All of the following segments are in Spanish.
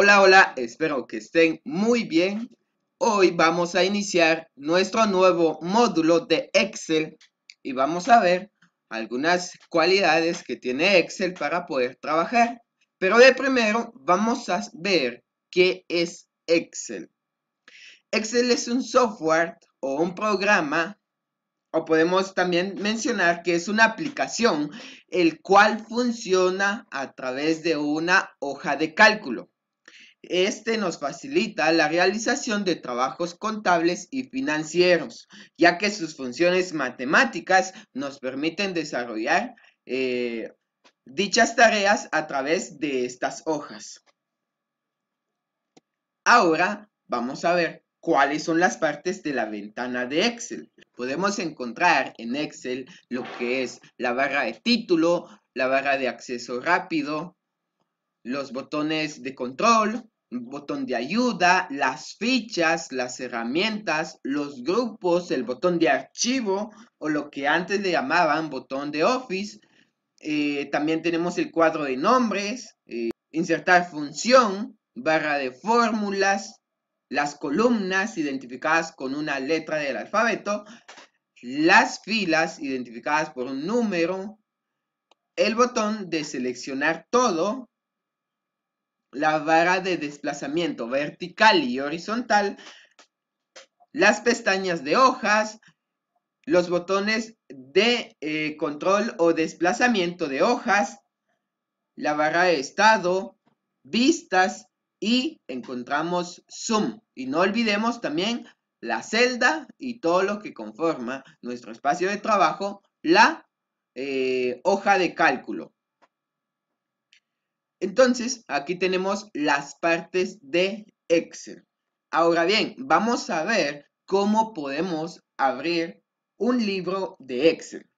Hola, hola, espero que estén muy bien. Hoy vamos a iniciar nuestro nuevo módulo de Excel y vamos a ver algunas cualidades que tiene Excel para poder trabajar. Pero de primero vamos a ver qué es Excel. Excel es un software o un programa o podemos también mencionar que es una aplicación el cual funciona a través de una hoja de cálculo. Este nos facilita la realización de trabajos contables y financieros, ya que sus funciones matemáticas nos permiten desarrollar eh, dichas tareas a través de estas hojas. Ahora vamos a ver cuáles son las partes de la ventana de Excel. Podemos encontrar en Excel lo que es la barra de título, la barra de acceso rápido, los botones de control, botón de ayuda, las fichas, las herramientas, los grupos, el botón de archivo o lo que antes le llamaban botón de Office. Eh, también tenemos el cuadro de nombres, eh, insertar función, barra de fórmulas, las columnas identificadas con una letra del alfabeto, las filas identificadas por un número, el botón de seleccionar todo, la barra de desplazamiento vertical y horizontal, las pestañas de hojas, los botones de eh, control o desplazamiento de hojas, la barra de estado, vistas y encontramos zoom. Y no olvidemos también la celda y todo lo que conforma nuestro espacio de trabajo, la eh, hoja de cálculo. Entonces, aquí tenemos las partes de Excel. Ahora bien, vamos a ver cómo podemos abrir un libro de Excel.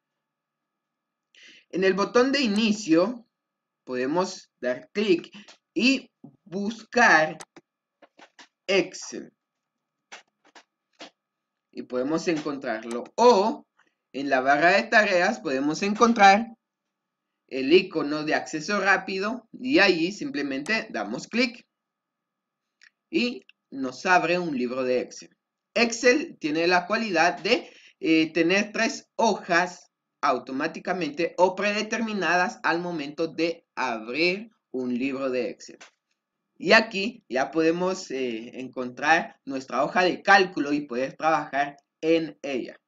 En el botón de inicio podemos dar clic y buscar Excel. Y podemos encontrarlo. O en la barra de tareas podemos encontrar el icono de acceso rápido y allí simplemente damos clic y nos abre un libro de Excel. Excel tiene la cualidad de eh, tener tres hojas automáticamente o predeterminadas al momento de abrir un libro de Excel. Y aquí ya podemos eh, encontrar nuestra hoja de cálculo y poder trabajar en ella.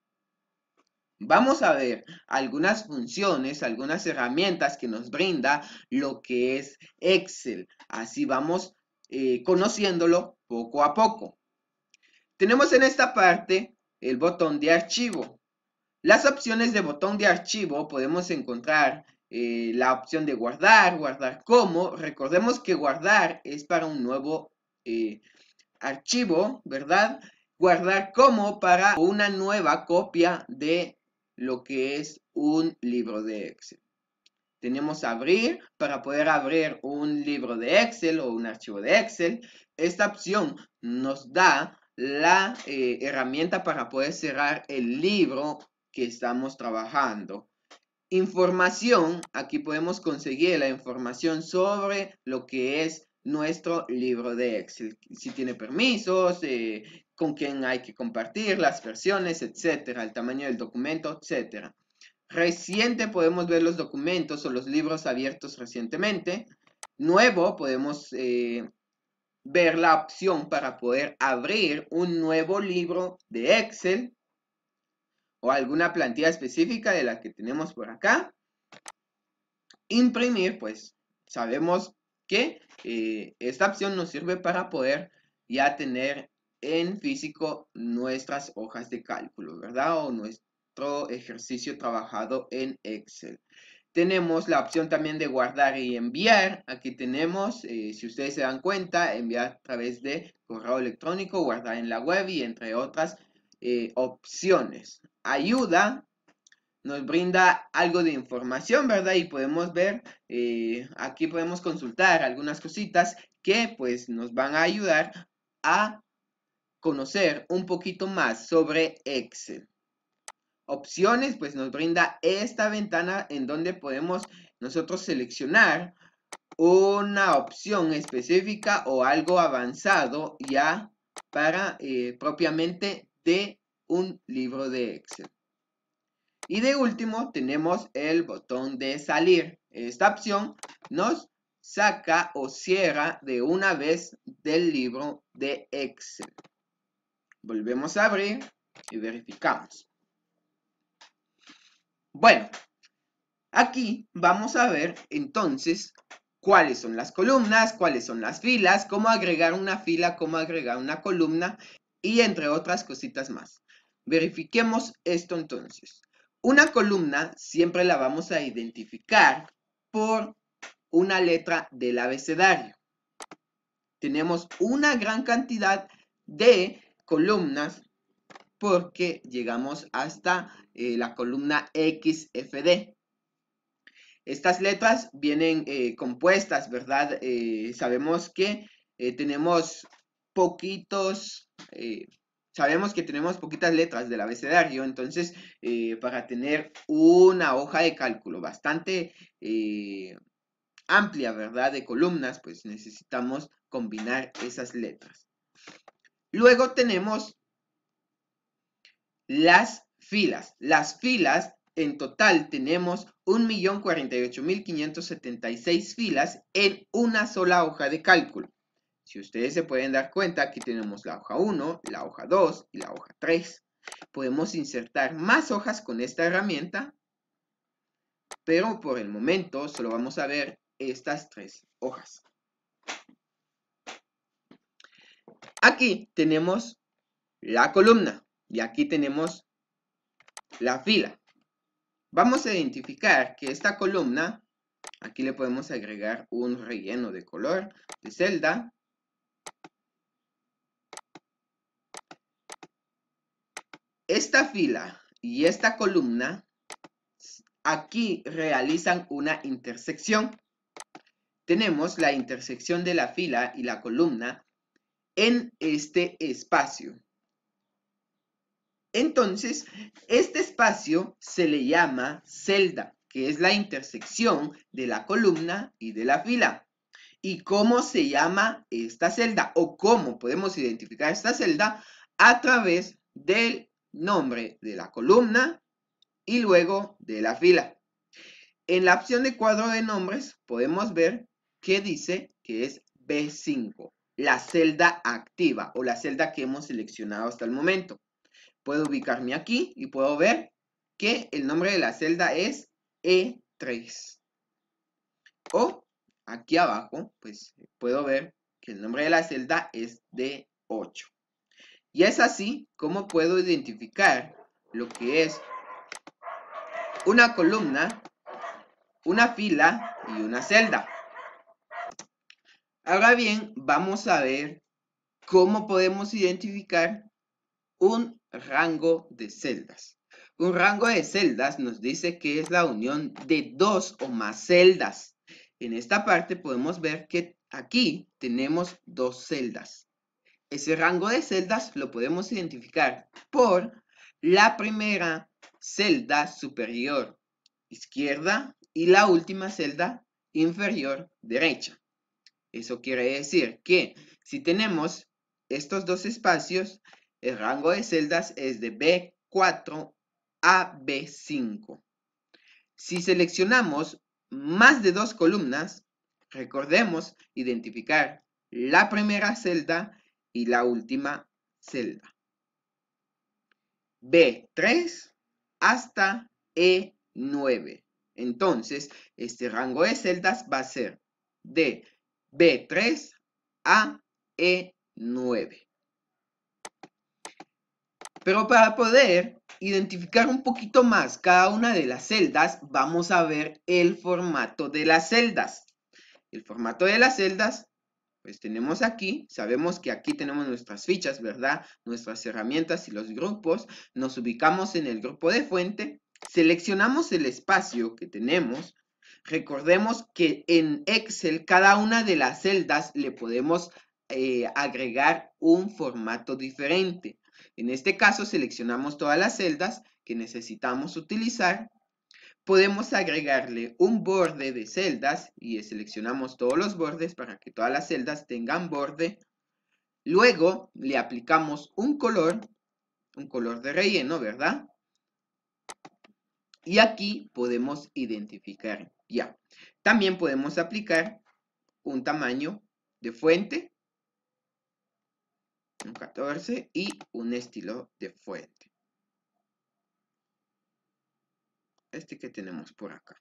Vamos a ver algunas funciones, algunas herramientas que nos brinda lo que es Excel. Así vamos eh, conociéndolo poco a poco. Tenemos en esta parte el botón de archivo. Las opciones de botón de archivo podemos encontrar eh, la opción de guardar, guardar como. Recordemos que guardar es para un nuevo eh, archivo, ¿verdad? Guardar como para una nueva copia de lo que es un libro de Excel. Tenemos abrir, para poder abrir un libro de Excel o un archivo de Excel, esta opción nos da la eh, herramienta para poder cerrar el libro que estamos trabajando. Información, aquí podemos conseguir la información sobre lo que es nuestro libro de Excel. Si tiene permisos, eh, con quién hay que compartir, las versiones, etcétera, el tamaño del documento, etcétera. Reciente podemos ver los documentos o los libros abiertos recientemente. Nuevo podemos eh, ver la opción para poder abrir un nuevo libro de Excel o alguna plantilla específica de la que tenemos por acá. Imprimir, pues sabemos que eh, esta opción nos sirve para poder ya tener en físico nuestras hojas de cálculo, ¿verdad? O nuestro ejercicio trabajado en Excel. Tenemos la opción también de guardar y enviar. Aquí tenemos, eh, si ustedes se dan cuenta, enviar a través de correo electrónico, guardar en la web y entre otras eh, opciones. Ayuda nos brinda algo de información, ¿verdad? Y podemos ver, eh, aquí podemos consultar algunas cositas que pues nos van a ayudar a conocer un poquito más sobre Excel. Opciones, pues nos brinda esta ventana en donde podemos nosotros seleccionar una opción específica o algo avanzado ya para eh, propiamente de un libro de Excel. Y de último tenemos el botón de salir. Esta opción nos saca o cierra de una vez del libro de Excel. Volvemos a abrir y verificamos. Bueno, aquí vamos a ver entonces cuáles son las columnas, cuáles son las filas, cómo agregar una fila, cómo agregar una columna y entre otras cositas más. Verifiquemos esto entonces. Una columna siempre la vamos a identificar por una letra del abecedario. Tenemos una gran cantidad de columnas porque llegamos hasta eh, la columna XFD. Estas letras vienen eh, compuestas, ¿verdad? Eh, sabemos que tenemos poquitos, sabemos que tenemos poquitas letras del abecedario, entonces para tener una hoja de cálculo bastante amplia, ¿verdad? De columnas, pues necesitamos combinar esas letras. Luego tenemos las filas. Las filas, en total tenemos 1.048.576 filas en una sola hoja de cálculo. Si ustedes se pueden dar cuenta, aquí tenemos la hoja 1, la hoja 2 y la hoja 3. Podemos insertar más hojas con esta herramienta, pero por el momento solo vamos a ver estas tres hojas. Aquí tenemos la columna y aquí tenemos la fila. Vamos a identificar que esta columna, aquí le podemos agregar un relleno de color de celda. Esta fila y esta columna aquí realizan una intersección. Tenemos la intersección de la fila y la columna en este espacio. Entonces, este espacio se le llama celda, que es la intersección de la columna y de la fila. ¿Y cómo se llama esta celda? ¿O cómo podemos identificar esta celda? A través del nombre de la columna y luego de la fila. En la opción de cuadro de nombres podemos ver que dice que es B5 la celda activa o la celda que hemos seleccionado hasta el momento. Puedo ubicarme aquí y puedo ver que el nombre de la celda es E3. O aquí abajo, pues puedo ver que el nombre de la celda es D8. Y es así como puedo identificar lo que es una columna, una fila y una celda. Ahora bien, vamos a ver cómo podemos identificar un rango de celdas. Un rango de celdas nos dice que es la unión de dos o más celdas. En esta parte podemos ver que aquí tenemos dos celdas. Ese rango de celdas lo podemos identificar por la primera celda superior izquierda y la última celda inferior derecha. Eso quiere decir que si tenemos estos dos espacios, el rango de celdas es de B4 a B5. Si seleccionamos más de dos columnas, recordemos identificar la primera celda y la última celda. B3 hasta E9. Entonces, este rango de celdas va a ser de B3 a E9. Pero para poder identificar un poquito más cada una de las celdas, vamos a ver el formato de las celdas. El formato de las celdas, pues tenemos aquí, sabemos que aquí tenemos nuestras fichas, ¿verdad? Nuestras herramientas y los grupos. Nos ubicamos en el grupo de fuente, seleccionamos el espacio que tenemos, Recordemos que en Excel cada una de las celdas le podemos eh, agregar un formato diferente. En este caso seleccionamos todas las celdas que necesitamos utilizar. Podemos agregarle un borde de celdas y seleccionamos todos los bordes para que todas las celdas tengan borde. Luego le aplicamos un color, un color de relleno, ¿verdad? Y aquí podemos identificar también podemos aplicar un tamaño de fuente, un 14, y un estilo de fuente. Este que tenemos por acá.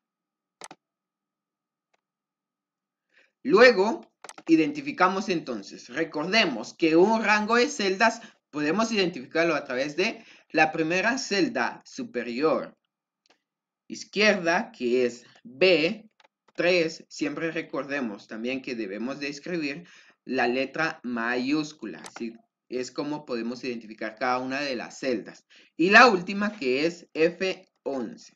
Luego, identificamos entonces. Recordemos que un rango de celdas podemos identificarlo a través de la primera celda superior izquierda, que es B, 3, siempre recordemos también que debemos de escribir la letra mayúscula. Así Es como podemos identificar cada una de las celdas. Y la última que es F11.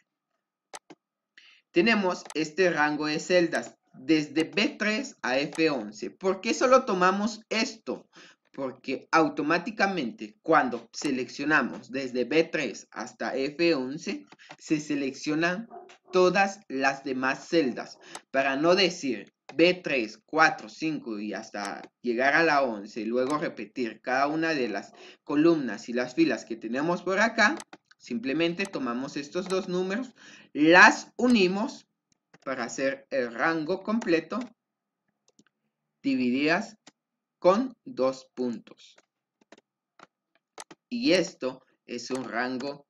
Tenemos este rango de celdas desde B3 a F11. ¿Por qué solo tomamos esto? Porque automáticamente cuando seleccionamos desde B3 hasta F11, se seleccionan todas las demás celdas, para no decir B3, 4, 5 y hasta llegar a la 11 y luego repetir cada una de las columnas y las filas que tenemos por acá, simplemente tomamos estos dos números, las unimos para hacer el rango completo divididas con dos puntos. Y esto es un rango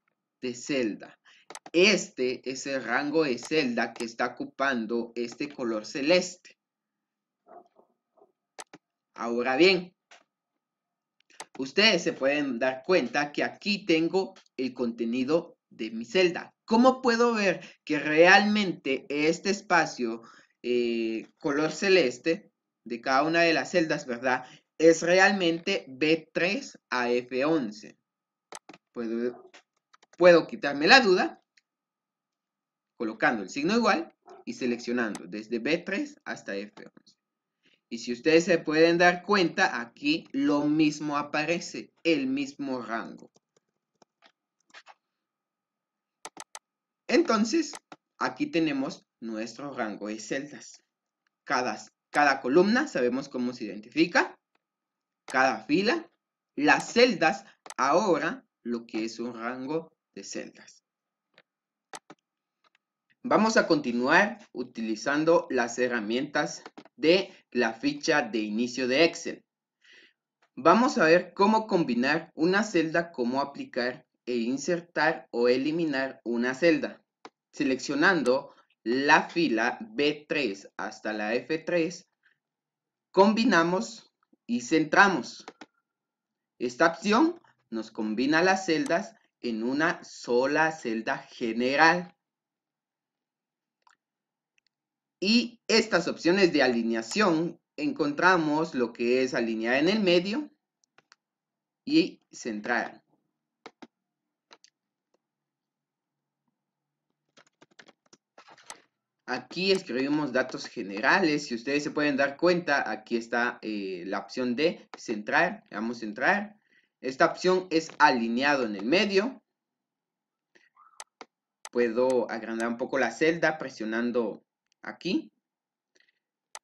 celda. Este es el rango de celda que está ocupando este color celeste. Ahora bien, ustedes se pueden dar cuenta que aquí tengo el contenido de mi celda. ¿Cómo puedo ver que realmente este espacio eh, color celeste de cada una de las celdas, verdad? Es realmente B3 a F11. Puedo Puedo quitarme la duda colocando el signo igual y seleccionando desde B3 hasta F11. Y si ustedes se pueden dar cuenta, aquí lo mismo aparece, el mismo rango. Entonces, aquí tenemos nuestro rango de celdas. Cada, cada columna sabemos cómo se identifica, cada fila, las celdas, ahora lo que es un rango celdas. Vamos a continuar utilizando las herramientas de la ficha de inicio de Excel. Vamos a ver cómo combinar una celda, cómo aplicar e insertar o eliminar una celda. Seleccionando la fila B3 hasta la F3, combinamos y centramos. Esta opción nos combina las celdas en una sola celda general. Y estas opciones de alineación encontramos lo que es alinear en el medio y centrar. Aquí escribimos datos generales. Si ustedes se pueden dar cuenta, aquí está eh, la opción de centrar. Le damos centrar. Esta opción es alineado en el medio. Puedo agrandar un poco la celda presionando aquí.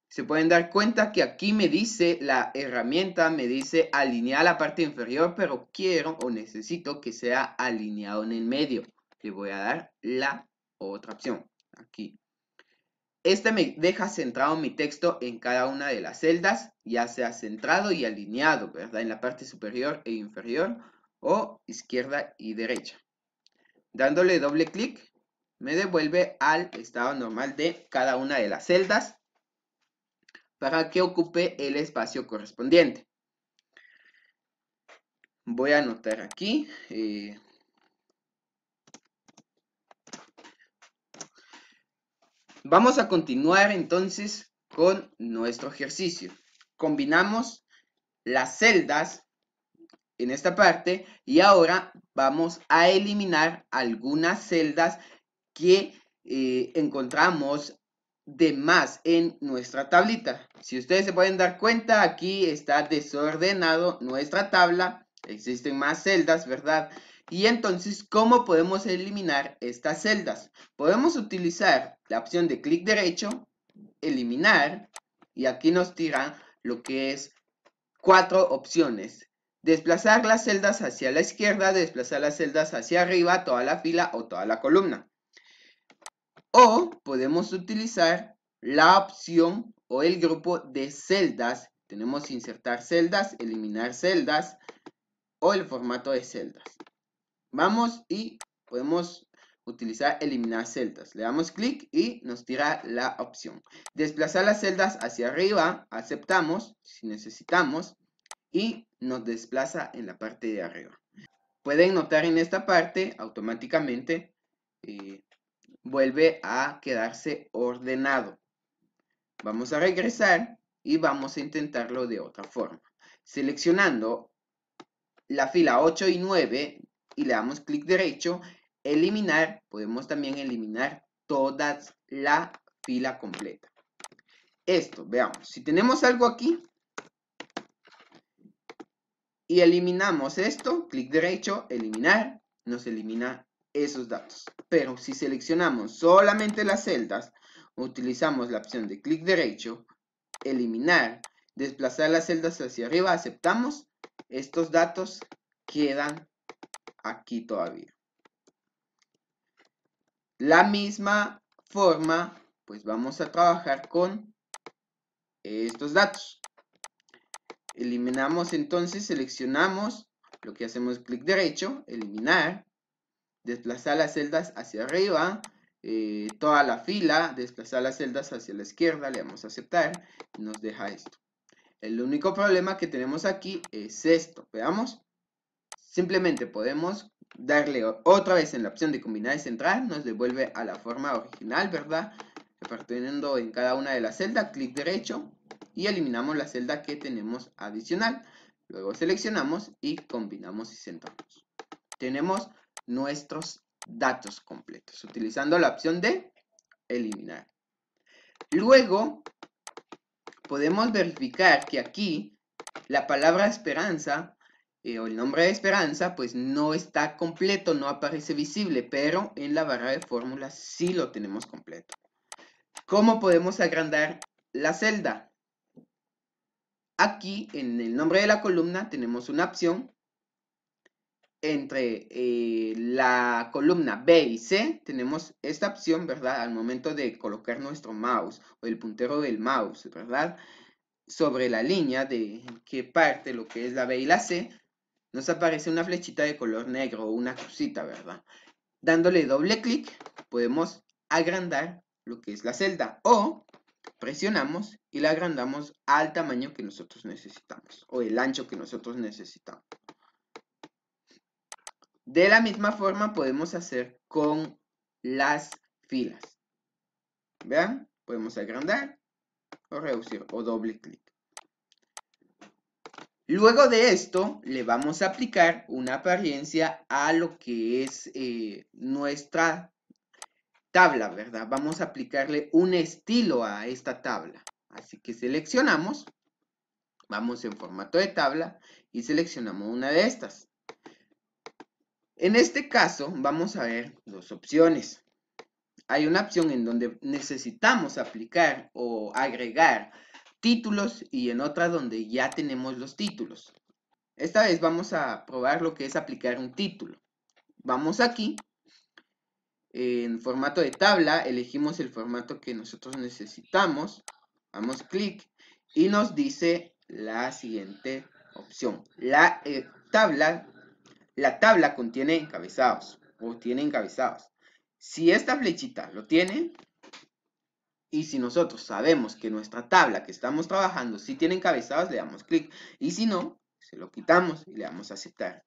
Se pueden dar cuenta que aquí me dice la herramienta, me dice alinear la parte inferior, pero quiero o necesito que sea alineado en el medio. Le voy a dar la otra opción, aquí. Este me deja centrado mi texto en cada una de las celdas, ya sea centrado y alineado, ¿verdad? En la parte superior e inferior o izquierda y derecha. Dándole doble clic, me devuelve al estado normal de cada una de las celdas para que ocupe el espacio correspondiente. Voy a anotar aquí. Eh, Vamos a continuar entonces con nuestro ejercicio. Combinamos las celdas en esta parte y ahora vamos a eliminar algunas celdas que eh, encontramos de más en nuestra tablita. Si ustedes se pueden dar cuenta, aquí está desordenado nuestra tabla. Existen más celdas, ¿verdad? Y entonces, ¿cómo podemos eliminar estas celdas? Podemos utilizar la opción de clic derecho, eliminar, y aquí nos tira lo que es cuatro opciones. Desplazar las celdas hacia la izquierda, desplazar las celdas hacia arriba, toda la fila o toda la columna. O podemos utilizar la opción o el grupo de celdas. Tenemos insertar celdas, eliminar celdas o el formato de celdas. Vamos y podemos utilizar eliminar celdas. Le damos clic y nos tira la opción. Desplazar las celdas hacia arriba, aceptamos si necesitamos y nos desplaza en la parte de arriba. Pueden notar en esta parte automáticamente eh, vuelve a quedarse ordenado. Vamos a regresar y vamos a intentarlo de otra forma. Seleccionando la fila 8 y 9 y le damos clic derecho, eliminar, podemos también eliminar toda la fila completa. Esto, veamos, si tenemos algo aquí y eliminamos esto, clic derecho, eliminar, nos elimina esos datos. Pero si seleccionamos solamente las celdas, utilizamos la opción de clic derecho, eliminar, desplazar las celdas hacia arriba, aceptamos, estos datos quedan aquí todavía. La misma forma, pues vamos a trabajar con estos datos. Eliminamos entonces, seleccionamos, lo que hacemos clic derecho, eliminar, desplazar las celdas hacia arriba, eh, toda la fila, desplazar las celdas hacia la izquierda, le damos a aceptar, y nos deja esto. El único problema que tenemos aquí es esto, veamos. Simplemente podemos darle otra vez en la opción de combinar y centrar, nos devuelve a la forma original, ¿verdad? Repartiendo en cada una de las celdas, clic derecho y eliminamos la celda que tenemos adicional. Luego seleccionamos y combinamos y centramos. Tenemos nuestros datos completos, utilizando la opción de eliminar. Luego, podemos verificar que aquí la palabra esperanza eh, o el nombre de Esperanza, pues no está completo, no aparece visible, pero en la barra de fórmulas sí lo tenemos completo. ¿Cómo podemos agrandar la celda? Aquí, en el nombre de la columna, tenemos una opción. Entre eh, la columna B y C, tenemos esta opción, ¿verdad? Al momento de colocar nuestro mouse, o el puntero del mouse, ¿verdad? sobre la línea de qué parte lo que es la B y la C, nos aparece una flechita de color negro, o una cosita, ¿verdad? Dándole doble clic podemos agrandar lo que es la celda o presionamos y la agrandamos al tamaño que nosotros necesitamos o el ancho que nosotros necesitamos. De la misma forma podemos hacer con las filas. ¿Vean? Podemos agrandar o reducir o doble clic. Luego de esto, le vamos a aplicar una apariencia a lo que es eh, nuestra tabla, ¿verdad? Vamos a aplicarle un estilo a esta tabla. Así que seleccionamos, vamos en formato de tabla y seleccionamos una de estas. En este caso, vamos a ver dos opciones. Hay una opción en donde necesitamos aplicar o agregar títulos y en otra donde ya tenemos los títulos. Esta vez vamos a probar lo que es aplicar un título. Vamos aquí, en formato de tabla, elegimos el formato que nosotros necesitamos, damos clic y nos dice la siguiente opción. La eh, tabla, la tabla contiene encabezados o tiene encabezados. Si esta flechita lo tiene, y si nosotros sabemos que nuestra tabla que estamos trabajando sí tiene encabezados, le damos clic. Y si no, se lo quitamos y le damos a aceptar.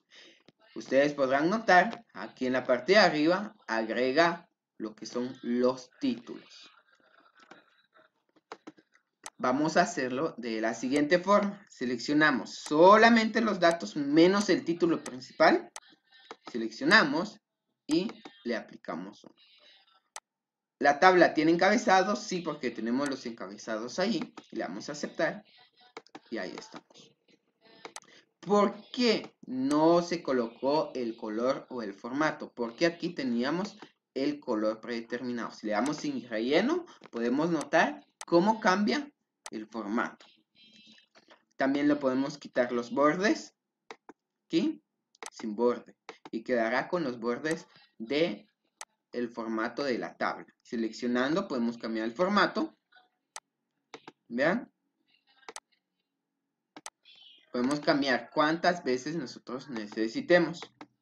Ustedes podrán notar aquí en la parte de arriba agrega lo que son los títulos. Vamos a hacerlo de la siguiente forma. Seleccionamos solamente los datos menos el título principal. Seleccionamos y le aplicamos la tabla tiene encabezados, sí, porque tenemos los encabezados ahí. Le damos a aceptar y ahí estamos. ¿Por qué no se colocó el color o el formato? Porque aquí teníamos el color predeterminado. Si le damos sin relleno, podemos notar cómo cambia el formato. También le podemos quitar los bordes. Aquí, sin borde. Y quedará con los bordes de el formato de la tabla. Seleccionando podemos cambiar el formato. Vean. Podemos cambiar cuántas veces nosotros necesitemos.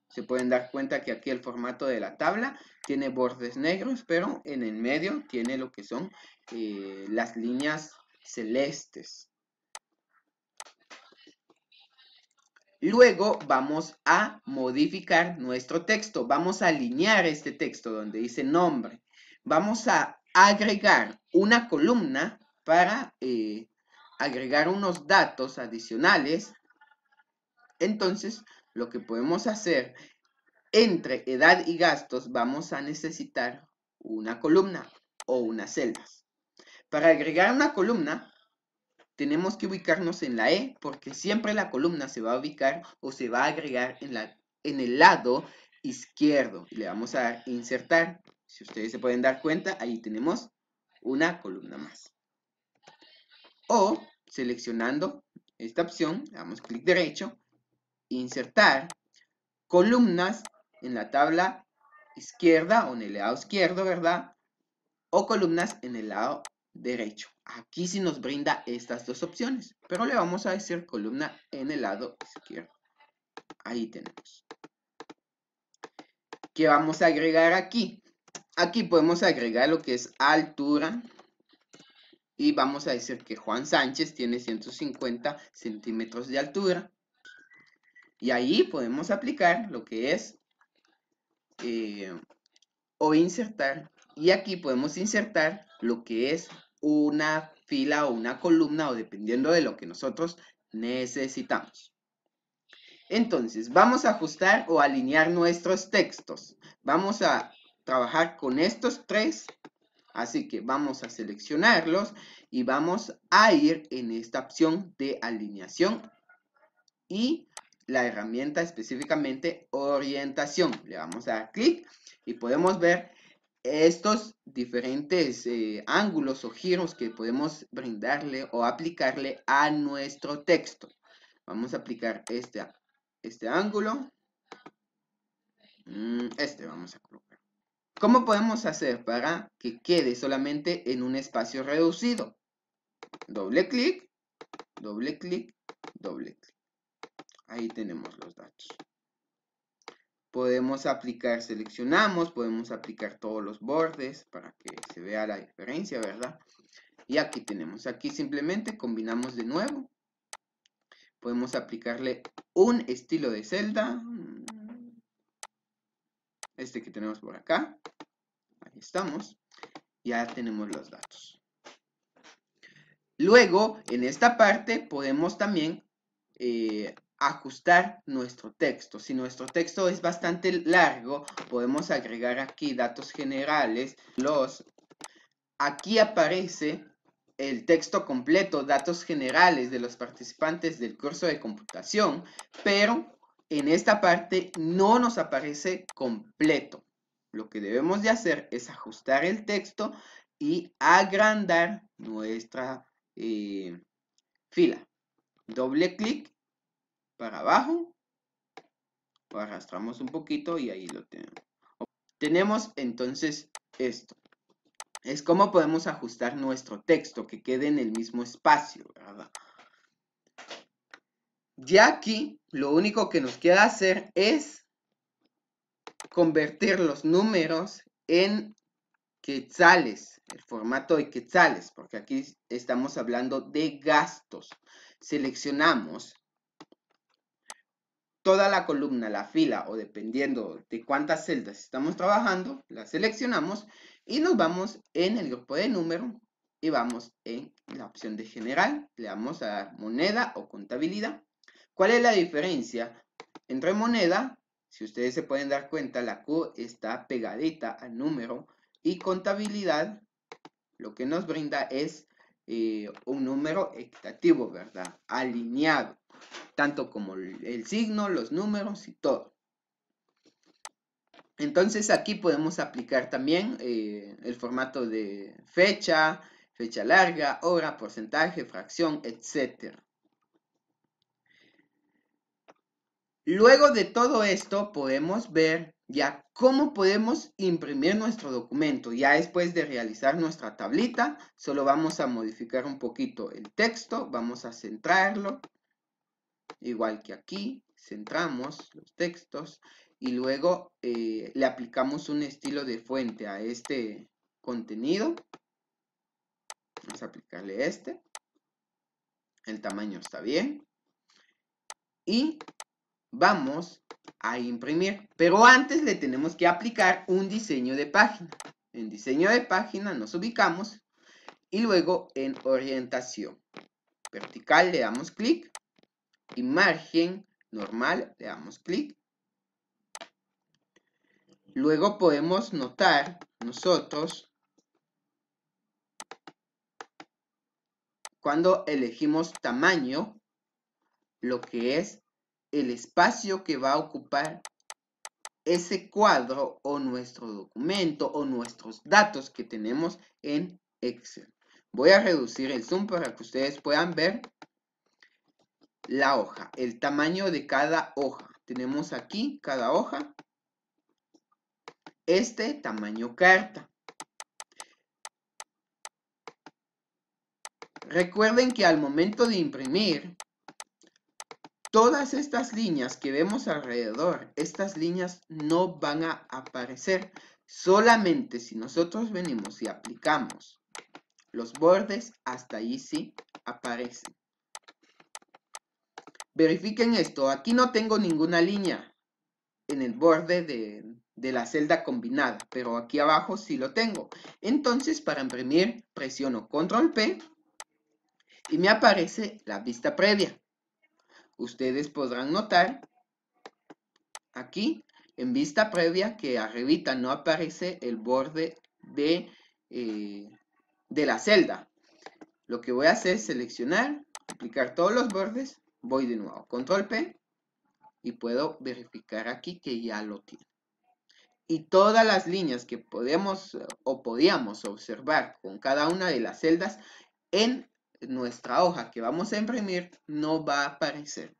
Se pueden dar cuenta que aquí el formato de la tabla tiene bordes negros, pero en el medio tiene lo que son eh, las líneas celestes. Luego vamos a modificar nuestro texto. Vamos a alinear este texto donde dice nombre. Vamos a agregar una columna para eh, agregar unos datos adicionales. Entonces, lo que podemos hacer, entre edad y gastos vamos a necesitar una columna o unas celdas. Para agregar una columna, tenemos que ubicarnos en la E porque siempre la columna se va a ubicar o se va a agregar en, la, en el lado izquierdo. le vamos a dar insertar. Si ustedes se pueden dar cuenta, ahí tenemos una columna más. O seleccionando esta opción, damos clic derecho, insertar columnas en la tabla izquierda o en el lado izquierdo, ¿verdad? O columnas en el lado derecho. Aquí sí nos brinda estas dos opciones, pero le vamos a decir columna en el lado izquierdo. Ahí tenemos. ¿Qué vamos a agregar aquí? Aquí podemos agregar lo que es altura. Y vamos a decir que Juan Sánchez tiene 150 centímetros de altura. Y ahí podemos aplicar lo que es eh, o insertar. Y aquí podemos insertar lo que es una fila o una columna o dependiendo de lo que nosotros necesitamos. Entonces, vamos a ajustar o alinear nuestros textos. Vamos a trabajar con estos tres. Así que vamos a seleccionarlos y vamos a ir en esta opción de alineación y la herramienta específicamente orientación. Le vamos a dar clic y podemos ver estos diferentes eh, ángulos o giros que podemos brindarle o aplicarle a nuestro texto. Vamos a aplicar este, este ángulo. Mm, este vamos a colocar. ¿Cómo podemos hacer para que quede solamente en un espacio reducido? Doble clic, doble clic, doble clic. Ahí tenemos los datos. Podemos aplicar, seleccionamos, podemos aplicar todos los bordes para que se vea la diferencia, ¿verdad? Y aquí tenemos, aquí simplemente combinamos de nuevo. Podemos aplicarle un estilo de celda. Este que tenemos por acá. Ahí estamos. Ya tenemos los datos. Luego, en esta parte podemos también eh, ajustar nuestro texto. Si nuestro texto es bastante largo, podemos agregar aquí datos generales, los... Aquí aparece el texto completo, datos generales de los participantes del curso de computación, pero en esta parte no nos aparece completo. Lo que debemos de hacer es ajustar el texto y agrandar nuestra eh, fila. Doble clic para abajo. arrastramos un poquito y ahí lo tenemos. Tenemos entonces esto. Es cómo podemos ajustar nuestro texto que quede en el mismo espacio, Ya aquí, lo único que nos queda hacer es convertir los números en quetzales, el formato de quetzales, porque aquí estamos hablando de gastos. Seleccionamos toda la columna, la fila o dependiendo de cuántas celdas estamos trabajando, la seleccionamos y nos vamos en el grupo de número y vamos en la opción de general, le damos a dar moneda o contabilidad. ¿Cuál es la diferencia entre moneda? Si ustedes se pueden dar cuenta, la Q está pegadita al número y contabilidad lo que nos brinda es eh, un número equitativo, ¿verdad? Alineado, tanto como el signo, los números y todo. Entonces aquí podemos aplicar también eh, el formato de fecha, fecha larga, hora, porcentaje, fracción, etc. Luego de todo esto podemos ver ya cómo podemos imprimir nuestro documento. Ya después de realizar nuestra tablita, solo vamos a modificar un poquito el texto, vamos a centrarlo, igual que aquí, centramos los textos y luego eh, le aplicamos un estilo de fuente a este contenido. Vamos a aplicarle este. El tamaño está bien. Y vamos a imprimir. Pero antes le tenemos que aplicar un diseño de página. En diseño de página nos ubicamos y luego en orientación. Vertical le damos clic y margen normal le damos clic. Luego podemos notar nosotros cuando elegimos tamaño, lo que es el espacio que va a ocupar ese cuadro o nuestro documento o nuestros datos que tenemos en Excel. Voy a reducir el zoom para que ustedes puedan ver la hoja, el tamaño de cada hoja. Tenemos aquí cada hoja, este tamaño carta. Recuerden que al momento de imprimir, Todas estas líneas que vemos alrededor, estas líneas no van a aparecer. Solamente si nosotros venimos y aplicamos los bordes, hasta ahí sí aparecen. Verifiquen esto, aquí no tengo ninguna línea en el borde de, de la celda combinada, pero aquí abajo sí lo tengo. Entonces, para imprimir, presiono Control P y me aparece la vista previa ustedes podrán notar aquí en vista previa que arribita no aparece el borde de, eh, de la celda. Lo que voy a hacer es seleccionar, aplicar todos los bordes, voy de nuevo, control P y puedo verificar aquí que ya lo tiene. Y todas las líneas que podemos o podíamos observar con cada una de las celdas en nuestra hoja que vamos a imprimir no va a aparecer.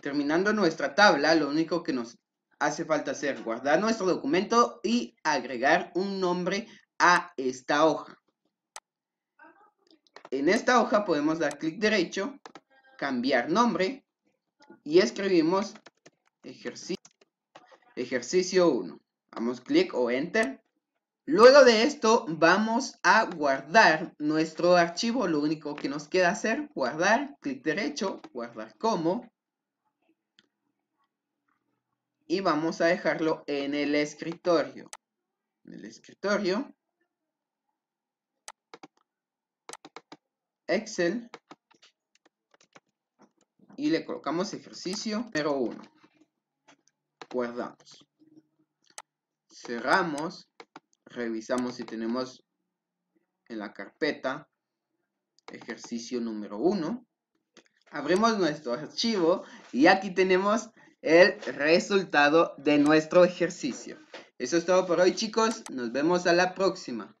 Terminando nuestra tabla, lo único que nos hace falta hacer, guardar nuestro documento y agregar un nombre a esta hoja. En esta hoja podemos dar clic derecho, cambiar nombre y escribimos ejercicio, ejercicio 1. Damos clic o enter Luego de esto vamos a guardar nuestro archivo. Lo único que nos queda hacer, guardar, clic derecho, guardar como. Y vamos a dejarlo en el escritorio. En el escritorio. Excel. Y le colocamos ejercicio uno. Guardamos. Cerramos revisamos si tenemos en la carpeta ejercicio número 1. Abrimos nuestro archivo y aquí tenemos el resultado de nuestro ejercicio. Eso es todo por hoy chicos, nos vemos a la próxima.